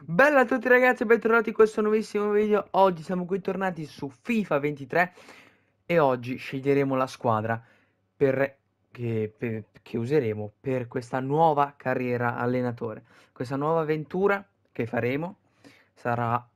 Bella a tutti ragazzi e bentornati in questo nuovissimo video Oggi siamo qui tornati su FIFA 23 E oggi sceglieremo la squadra per, che, per, che, useremo per questa nuova carriera allenatore Questa nuova avventura che faremo Sarà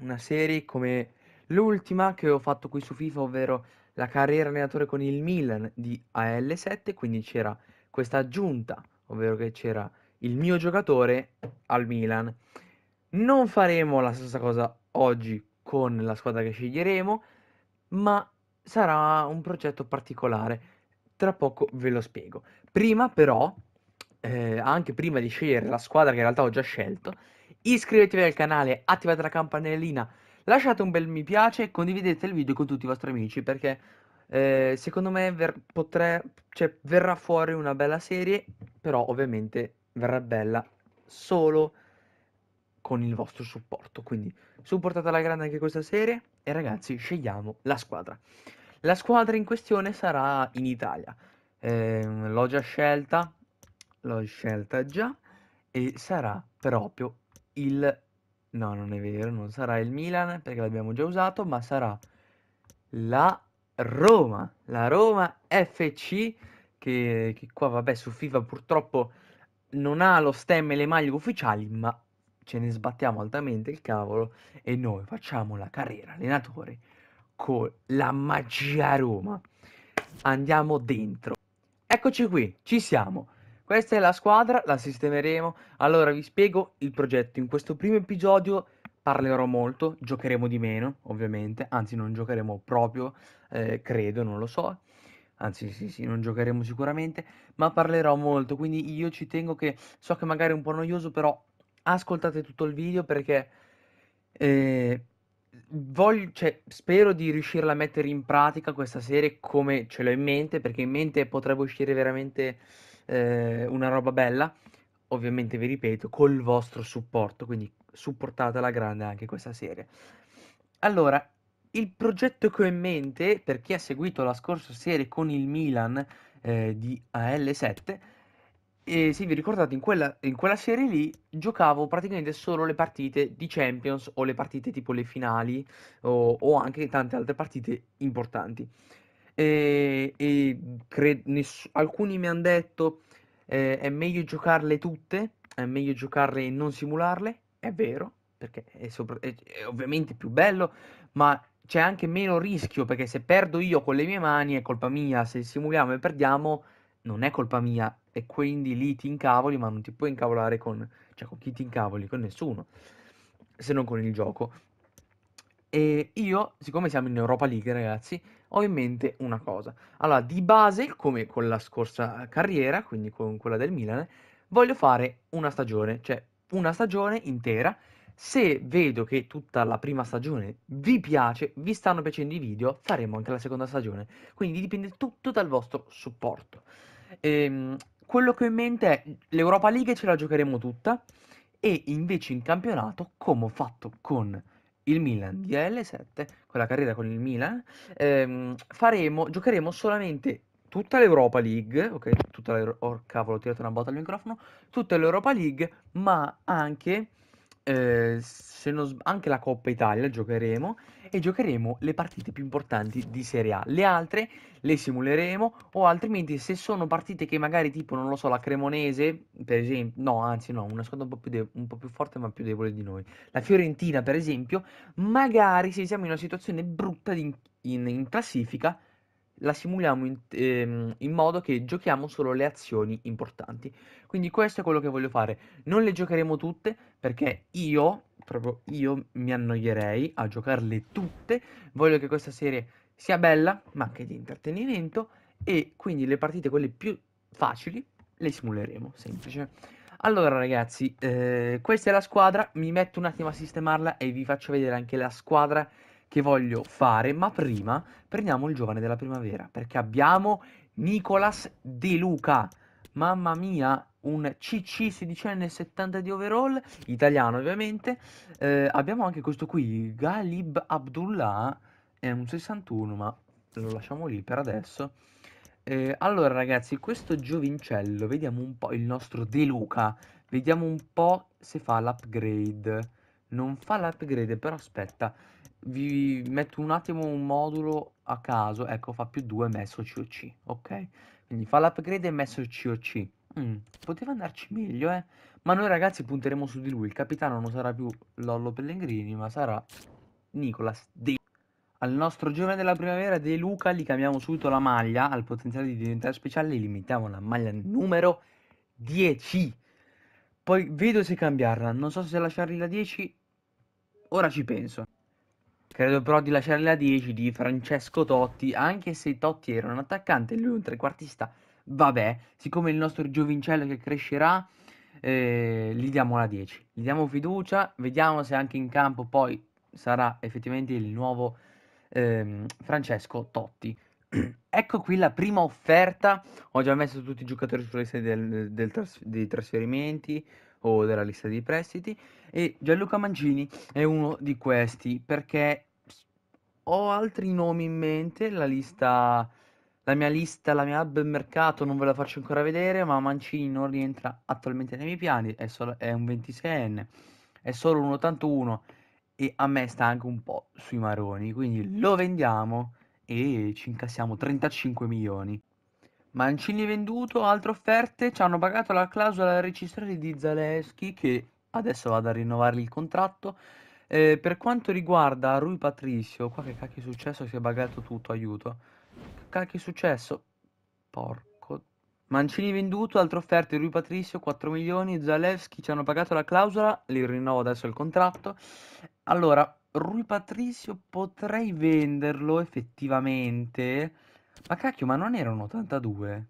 una serie come l'ultima che ho fatto qui su FIFA Ovvero la carriera allenatore con il Milan di AL7 Quindi c'era questa aggiunta Ovvero che c'era il mio giocatore al Milan. Non faremo la stessa cosa oggi con la squadra che sceglieremo, ma sarà un progetto particolare. Tra poco ve lo spiego. Prima però, eh, anche prima di scegliere la squadra che in realtà ho già scelto, iscrivetevi al canale, attivate la campanellina, lasciate un bel mi piace e condividete il video con tutti i vostri amici perché eh, secondo me ver- potrei, cioè, verrà fuori una bella serie, però ovviamente verrà bella solo con il vostro supporto. Quindi supportate alla grande anche questa serie e ragazzi scegliamo la squadra. La squadra in questione sarà in Italia. Eh, l'ho già scelta, l'ho scelta già e sarà proprio il... No, non è vero, non sarà il Milan perché l'abbiamo già usato, ma sarà la Roma, la Roma FC che, che qua vabbè su FIFA purtroppo non ha lo stemma e le maglie ufficiali, ma ce ne sbattiamo altamente il cavolo e noi facciamo la carriera allenatore con la magia Roma. Andiamo dentro. Eccoci qui, ci siamo. Questa è la squadra, la sistemeremo. Allora vi spiego il progetto. In questo primo episodio parlerò molto, giocheremo di meno, ovviamente, anzi non giocheremo proprio, eh, credo, non lo so anzi sì sì, non giocheremo sicuramente, ma parlerò molto, quindi io ci tengo che so che magari è un po' noioso, però ascoltate tutto il video perché eh, voglio, cioè, spero di riuscirla a mettere in pratica questa serie come ce l'ho in mente, perché in mente potrebbe uscire veramente eh, una roba bella, ovviamente vi ripeto, col vostro supporto, quindi supportatela grande anche questa serie. Allora, il progetto che ho in mente, per chi ha seguito la scorsa serie con il Milan eh, di AL7, e se vi ricordate in quella, in quella, serie lì giocavo praticamente solo le partite di Champions o le partite tipo le finali o, o anche tante altre partite importanti. E, e cre- ness- alcuni mi hanno detto eh, è meglio giocarle tutte, è meglio giocarle e non simularle, è vero, perché è, sopra- è, è ovviamente più bello, ma c'è anche meno rischio perché se perdo io con le mie mani è colpa mia, se simuliamo e perdiamo non è colpa mia e quindi lì ti incavoli ma non ti puoi incavolare con, cioè, con chi ti incavoli, con nessuno, se non con il gioco. E io, siccome siamo in Europa League ragazzi, ho in mente una cosa. Allora, di base, come con la scorsa carriera, quindi con quella del Milan, voglio fare una stagione, cioè una stagione intera se vedo che tutta la prima stagione vi piace, vi stanno piacendo i video, faremo anche la seconda stagione. Quindi dipende tutto dal vostro supporto. Ehm, quello che ho in mente è l'Europa League ce la giocheremo tutta e invece in campionato, come ho fatto con il Milan di L7, con la carriera con il Milan, ehm, faremo, giocheremo solamente tutta l'Europa League, ok, tutta l'Europa, oh cavolo, ho tirato una botta al microfono, tutta l'Europa League, ma anche Ehm, se non anche la Coppa Italia giocheremo e giocheremo le partite più importanti di Serie A. Le altre le simuleremo o altrimenti se sono partite che magari tipo, non lo so, la Cremonese, per esempio, no, anzi no, una squadra un po' più, de- un po più forte ma più debole di noi, la Fiorentina per esempio, magari se siamo in una situazione brutta di- in-, in classifica la simuliamo in, ehm, in, modo che giochiamo solo le azioni importanti. Quindi questo è quello che voglio fare. Non le giocheremo tutte perché io, proprio io, mi annoierei a giocarle tutte. Voglio che questa serie sia bella, ma anche di intrattenimento. E quindi le partite, quelle più facili, le simuleremo, semplice. Allora ragazzi, eh, questa è la squadra, mi metto un attimo a sistemarla e vi faccio vedere anche la squadra che voglio fare, ma prima prendiamo il giovane della primavera, perché abbiamo Nicolas De Luca. Mamma mia, un CC 16enne 70 di overall, italiano ovviamente. Eh, abbiamo anche questo qui, Galib Abdullah, è un 61, ma lo lasciamo lì per adesso. Eh, allora ragazzi, questo giovincello, vediamo un po' il nostro De Luca, vediamo un po' se fa l'upgrade. Non fa l'upgrade, però aspetta, vi metto un attimo un modulo a caso, ecco fa più 2 messo COC, ok? Quindi fa l'upgrade e messo COC. Mm, poteva andarci meglio, eh? Ma noi ragazzi punteremo su di lui, il capitano non sarà più Lollo Pellegrini, ma sarà Nicolas De... Al nostro giovane della primavera De Luca gli cambiamo subito la maglia, al potenziale di diventare speciale gli mettiamo la maglia numero 10. Poi vedo se cambiarla, non so se lasciarli la 10, ora ci penso. Credo però di lasciare la 10 di Francesco Totti, anche se Totti era un attaccante e lui un trequartista. Vabbè, siccome il nostro giovincello che crescerà, eh, gli diamo la 10. Gli diamo fiducia, vediamo se anche in campo poi sarà effettivamente il nuovo ehm, Francesco Totti. ecco qui la prima offerta. Ho già messo tutti i giocatori sulle sedi del, del trasf- dei trasferimenti o della lista dei prestiti e Gianluca Mancini è uno di questi perché ho altri nomi in mente, la lista la mia lista, la mia hub mercato non ve la faccio ancora vedere, ma Mancini non rientra attualmente nei miei piani, è, solo, è un 26enne, è solo un 81 e a me sta anche un po' sui maroni, quindi lo vendiamo e ci incassiamo 35 milioni. Mancini venduto, altre offerte, ci hanno pagato la clausola registrata di Zaleschi che adesso vado a rinnovargli il contratto. Eh, per quanto riguarda Rui Patricio, qua che cacchio è successo? Si è bagato tutto, aiuto. Che cacchio è successo? Porco. Mancini venduto, altre offerte, Rui Patricio, 4 milioni, Zaleschi ci hanno pagato la clausola, li rinnovo adesso il contratto. Allora, Rui Patricio potrei venderlo effettivamente ma cacchio, ma non erano 82?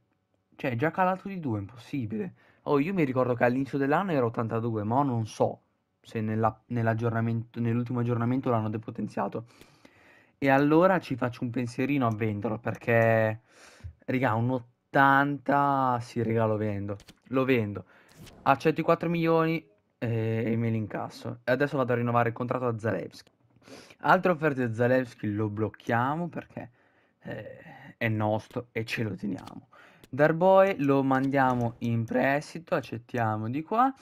Cioè, è già calato di 2, impossibile. Oh, io mi ricordo che all'inizio dell'anno era 82, ma non so se nella, nell'ultimo aggiornamento l'hanno depotenziato. E allora ci faccio un pensierino a venderlo, perché, raga, un 80, sì, raga, lo vendo. Lo vendo. Accetto i 4 milioni e, eh, e me li incasso. E adesso vado a rinnovare il contratto a Zalewski. Altre offerte di Zalewski lo blocchiamo perché... Eh, è nostro e ce lo teniamo. Darboe lo mandiamo in prestito, accettiamo di qua.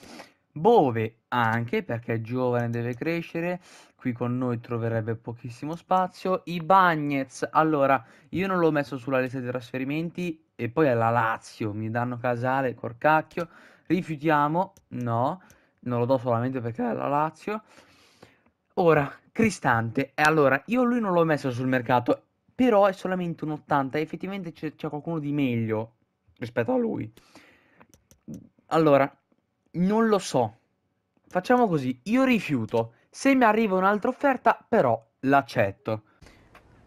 Bove anche perché è giovane, deve crescere, qui con noi troverebbe pochissimo spazio. I Bagnets, allora io non l'ho messo sulla lista di trasferimenti e poi alla Lazio, mi danno Casale, Corcacchio, rifiutiamo, no, non lo do solamente perché è alla Lazio. Ora, Cristante, e allora io lui non l'ho messo sul mercato però è solamente un 80 e effettivamente c'è, qualcuno di meglio rispetto a lui. Allora, non lo so. Facciamo così, io rifiuto. Se mi arriva un'altra offerta, però l'accetto.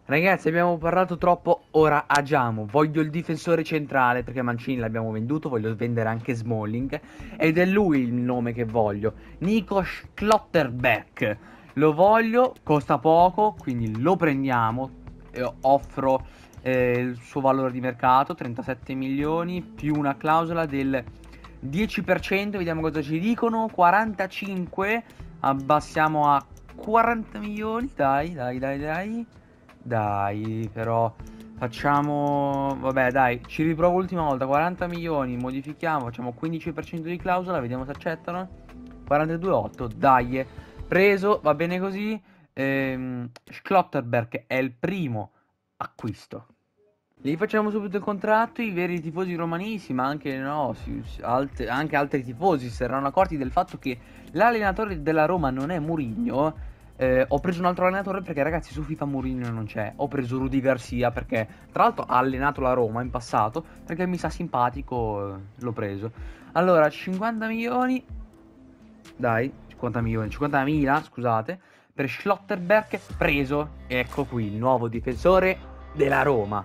Ragazzi, abbiamo parlato troppo, ora agiamo. Voglio il difensore centrale perché Mancini l'abbiamo venduto, voglio vendere anche Smalling ed è lui il nome che voglio. Nikos Klotterbeck. Lo voglio, costa poco, quindi lo prendiamo offro eh, il suo valore di mercato, 37 milioni, più una clausola del 10%, vediamo cosa ci dicono, 45, abbassiamo a 40 milioni, dai, dai, dai, dai, dai, però facciamo, vabbè dai, ci riprovo l'ultima volta, 40 milioni, modifichiamo, facciamo 15% di clausola, vediamo se accettano, 42,8, dai, preso, va bene così, ehm, Schlotterberg è il primo acquisto. Gli facciamo subito il contratto, i veri tifosi romanisti, ma anche, no, si, alt- anche altri tifosi si saranno accorti del fatto che l'allenatore della Roma non è Murigno. Eh, ho preso un altro allenatore perché ragazzi su FIFA Mourinho non c'è. Ho preso Rudy Garcia perché tra l'altro ha allenato la Roma in passato perché mi sa simpatico, eh, l'ho preso. Allora, 50 milioni. Dai, 50 milioni, 50 mila, scusate per Schlotterberg, preso, ecco qui, il nuovo difensore della Roma.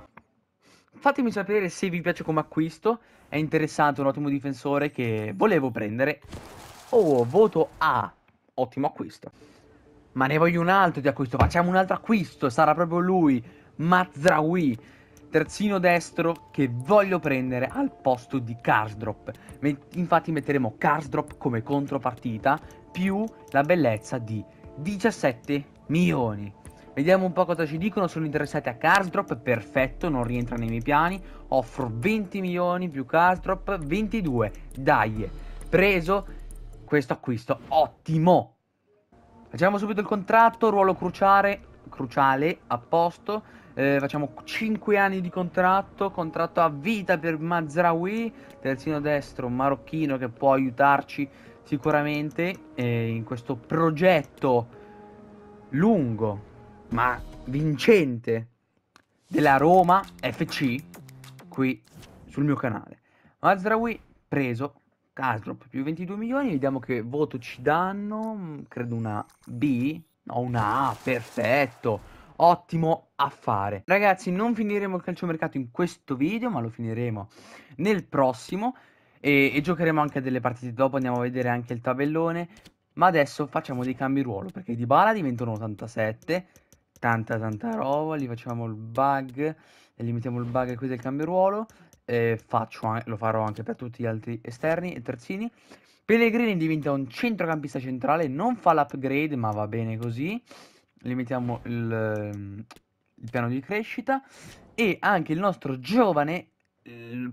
Fatemi sapere se vi piace come acquisto, è interessante, un ottimo difensore che volevo prendere. Oh, voto A, ottimo acquisto. Ma ne voglio un altro di acquisto, facciamo un altro acquisto, sarà proprio lui, Mazraoui terzino destro che voglio prendere al posto di Karsdrop. Infatti metteremo Karsdrop come contropartita più la bellezza di 17 milioni. Vediamo un po' cosa ci dicono, sono interessati a Cardrop, perfetto, non rientra nei miei piani, offro 20 milioni più Cardrop, 22, dai, preso questo acquisto, ottimo! Facciamo subito il contratto, ruolo cruciale, cruciale, a posto. Eh, facciamo 5 anni di contratto, contratto a vita per Mazraoui, terzino destro marocchino che può aiutarci sicuramente eh, in questo progetto lungo ma vincente della Roma FC qui sul mio canale. Mazraoui preso, Castrop più 22 milioni, vediamo che voto ci danno, mm, credo una B, ho una A, perfetto. Ottimo affare. Ragazzi, non finiremo il calciomercato in questo video, ma lo finiremo nel prossimo. E, e giocheremo anche delle partite dopo, andiamo a vedere anche il tabellone. Ma adesso facciamo dei cambi ruolo, perché di Bala diventano 87. Tanta tanta roba, gli facciamo il bug, e gli mettiamo il bug qui del cambio ruolo e faccio, lo farò anche per tutti gli altri esterni e terzini. Pellegrini diventa un centrocampista centrale, non fa l'upgrade ma va bene così. Limitiamo il, il piano di crescita. E anche il nostro giovane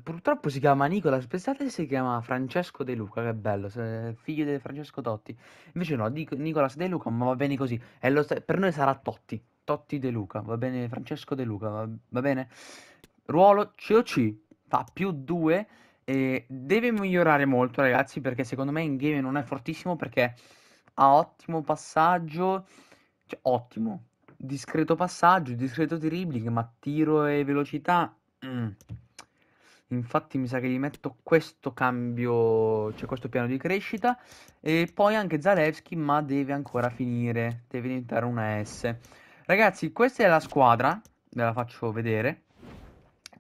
purtroppo si chiama Nicola Spessate si chiama Francesco De Luca che bello figlio di Francesco Totti invece no dico Nicolas De Luca ma va bene così st- per noi sarà Totti Totti De Luca va bene Francesco De Luca va, va bene ruolo COC fa più 2 eh, deve migliorare molto ragazzi perché secondo me in game non è fortissimo perché ha ottimo passaggio, cioè, ottimo, discreto passaggio, discreto dribbling, ma tiro e velocità... Mm. Infatti mi sa che gli metto questo cambio, cioè questo piano di crescita. E poi anche Zalewski, ma deve ancora finire, deve diventare una S. Ragazzi, questa è la squadra, ve la faccio vedere,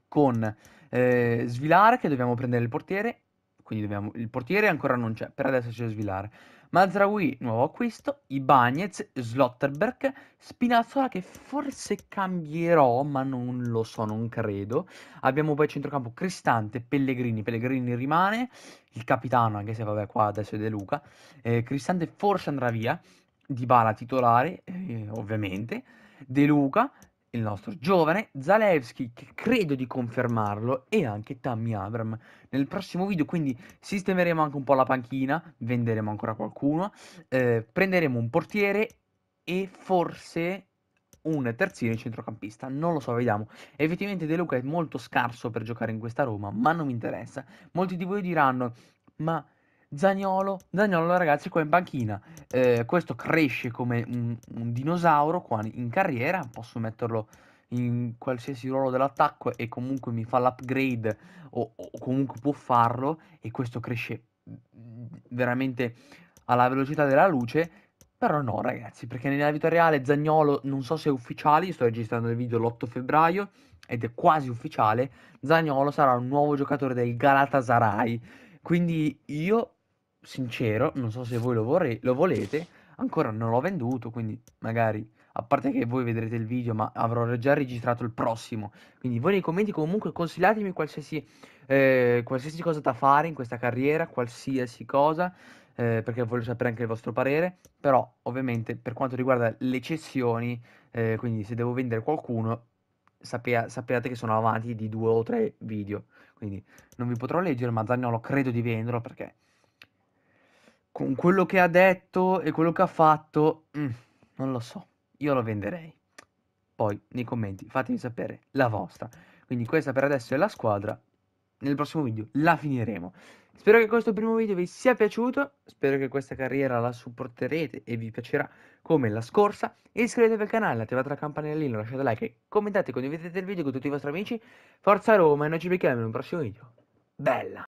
con eh, Svilare che dobbiamo prendere il portiere, quindi dobbiamo, il portiere ancora non c'è, per adesso c'è Svilare. Mazraoui, nuovo acquisto, Ibanez, Slotterberg, Spinazzola che forse cambierò, ma non lo so, non credo. Abbiamo poi centrocampo Cristante, Pellegrini, Pellegrini rimane, il capitano, anche se vabbè qua adesso è De Luca, eh, Cristante forse andrà via, Dybala titolare, eh, ovviamente, De Luca, il nostro giovane Zalewski, che credo di confermarlo, e anche Tammy Abram. Nel prossimo video quindi sistemeremo anche un po' la panchina, venderemo ancora qualcuno, eh, prenderemo un portiere e forse un terzino e centrocampista, non lo so, vediamo. Effettivamente De Luca è molto scarso per giocare in questa Roma, ma non mi interessa. Molti di voi diranno, ma Zagnolo, Zagnolo ragazzi qua in banchina, eh, questo cresce come un, un, dinosauro qua in carriera, posso metterlo in qualsiasi ruolo dell'attacco e comunque mi fa l'upgrade o, o comunque può farlo e questo cresce mm, veramente alla velocità della luce, però no ragazzi, perché nella vita reale Zagnolo, non so se è ufficiale, sto registrando il video l'8 febbraio ed è quasi ufficiale, Zagnolo sarà un nuovo giocatore del Galatasaray, quindi io sincero, non so se voi lo, vorrei, lo volete, ancora non l'ho venduto, quindi magari a parte che voi vedrete il video, ma avrò già registrato il prossimo. Quindi voi nei commenti comunque consigliatemi qualsiasi, eh, qualsiasi cosa da fare in questa carriera, qualsiasi cosa, eh, perché voglio sapere anche il vostro parere. Però ovviamente per quanto riguarda le cessioni, eh, quindi se devo vendere qualcuno, sappia, sappiate che sono avanti di due o tre video. Quindi non vi potrò leggere, ma Zagnolo credo di venderlo perché con quello che ha detto e quello che ha fatto, mm, non lo so, io lo venderei. Poi nei commenti fatemi sapere la vostra. Quindi questa per adesso è la squadra, nel prossimo video la finiremo. Spero che questo primo video vi sia piaciuto, spero che questa carriera la supporterete e vi piacerà come la scorsa. Iscrivetevi al canale, attivate la campanellina, lasciate like, e commentate, condividete il video con tutti i vostri amici. Forza Roma e noi ci becchiamo in un prossimo video. Bella!